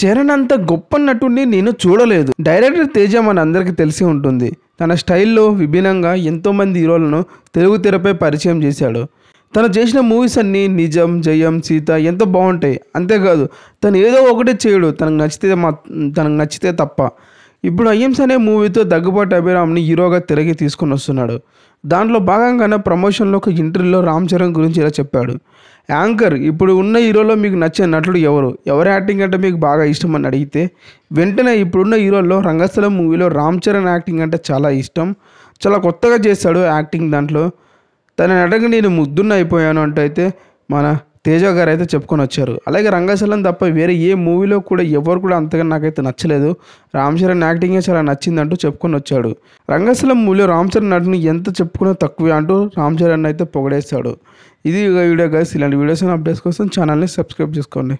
చరణ్ అంత గొప్ప నటుడిని నేను చూడలేదు డైరెక్టర్ తేజ మన అందరికీ తెలిసి ఉంటుంది తన స్టైల్లో విభిన్నంగా ఎంతోమంది హీరోలను తెలుగు తెరపై పరిచయం చేశాడు తను చేసిన మూవీస్ అన్నీ నిజం జయం సీత ఎంత బాగుంటాయి అంతేకాదు తను ఏదో ఒకటే చేయడు తనకు నచ్చితే మా తనకు నచ్చితే తప్ప ఇప్పుడు అయ్యంస్ అనే మూవీతో దగ్గుబాటు అభిరామ్ని హీరోగా తిరిగి తీసుకుని వస్తున్నాడు దాంట్లో భాగంగానే ప్రమోషన్లో ఒక ఇంటర్వ్యూలో రామ్ చరణ్ గురించి ఇలా చెప్పాడు యాంకర్ ఇప్పుడు ఉన్న హీరోలో మీకు నచ్చే నటుడు ఎవరు ఎవరి యాక్టింగ్ అంటే మీకు బాగా ఇష్టం అని అడిగితే వెంటనే ఇప్పుడున్న హీరోల్లో రంగస్థలం మూవీలో రామ్ చరణ్ యాక్టింగ్ అంటే చాలా ఇష్టం చాలా కొత్తగా చేశాడు యాక్టింగ్ దాంట్లో తన నటకు నేను ముద్దున్న అయిపోయాను అంటే అయితే మన తేజ గారు అయితే చెప్పుకొని వచ్చారు అలాగే రంగశలం తప్ప వేరే ఏ మూవీలో కూడా ఎవరు కూడా అంతగా నాకైతే నచ్చలేదు రామ్ చరణ్ యాక్టింగే చాలా నచ్చిందంటూ చెప్పుకొని వచ్చాడు రంగశలం మూవీలో రామ్ చరణ్ నటుని ఎంత చెప్పుకున్నా తక్కువే అంటూ రామ్ చరణ్ అయితే పొగడేస్తాడు ఇది వీడియో గైస్ ఇలాంటి వీడియోస్ అప్డేట్స్ కోసం ఛానల్ని సబ్స్క్రైబ్ చేసుకోండి